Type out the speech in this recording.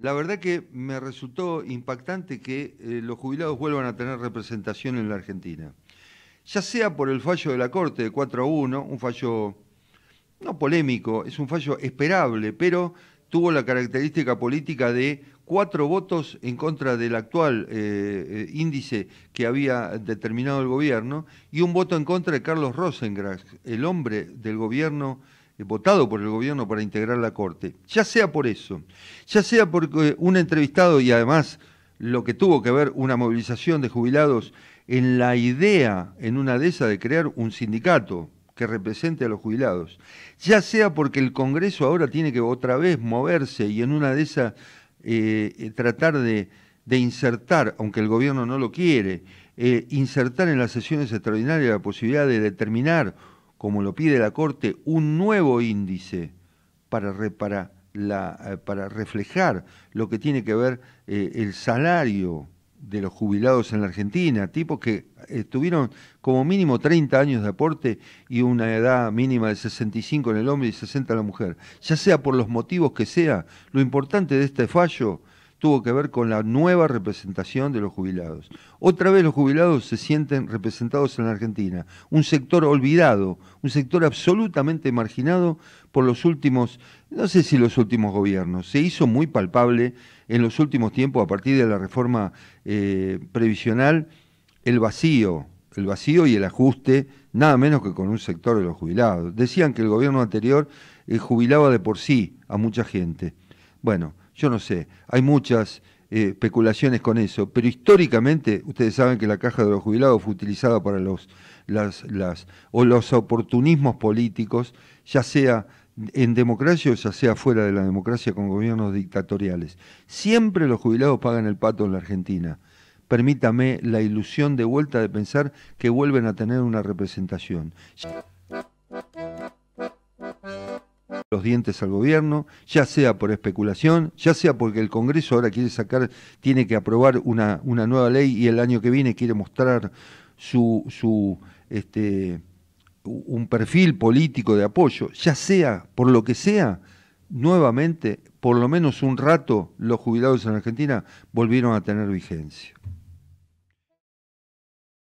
la verdad que me resultó impactante que eh, los jubilados vuelvan a tener representación en la Argentina. Ya sea por el fallo de la Corte de 4 a 1, un fallo no polémico, es un fallo esperable, pero tuvo la característica política de cuatro votos en contra del actual eh, eh, índice que había determinado el gobierno y un voto en contra de Carlos Rosengras, el hombre del gobierno eh, votado por el gobierno para integrar la Corte, ya sea por eso, ya sea porque eh, un entrevistado y además lo que tuvo que ver una movilización de jubilados en la idea, en una de esas, de crear un sindicato que represente a los jubilados, ya sea porque el Congreso ahora tiene que otra vez moverse y en una de esas eh, tratar de, insertar, aunque el gobierno no lo quiere, insertar en las sesiones extraordinarias la posibilidad de determinar como lo pide la Corte, un nuevo índice para, para, la, eh, para reflejar lo que tiene que ver eh, el salario de los jubilados en la Argentina, tipos que estuvieron tuvieron como mínimo 30 años de aporte y una edad mínima de 65 en el hombre y 60 en la mujer. Ya sea por los motivos que sea, lo importante de este fallo tuvo que ver con la nueva representación de los jubilados. Otra vez los jubilados se sienten representados en la Argentina, un sector olvidado, un sector absolutamente marginado por los últimos, no sé si los últimos gobiernos, se hizo muy palpable en los últimos tiempos a partir de la reforma eh, previsional el vacío, el vacío y el ajuste, nada menos que con un sector de los jubilados. Decían que el gobierno anterior eh, jubilaba de por sí a mucha gente. Bueno, yo no sé, hay muchas eh, especulaciones con eso, pero históricamente ustedes saben que la caja de los jubilados fue utilizada para los, las, las, o los oportunismos políticos, ya sea en democracia o ya sea fuera de la democracia con gobiernos dictatoriales. Siempre los jubilados pagan el pato en la Argentina. Permítame la ilusión de vuelta de pensar que vuelven a tener una representación dientes al gobierno, ya sea por especulación, ya sea porque el Congreso ahora quiere sacar, tiene que aprobar una, una nueva ley y el año que viene quiere mostrar su, su este, un perfil político de apoyo, ya sea por lo que sea, nuevamente, por lo menos un rato, los jubilados en Argentina volvieron a tener vigencia.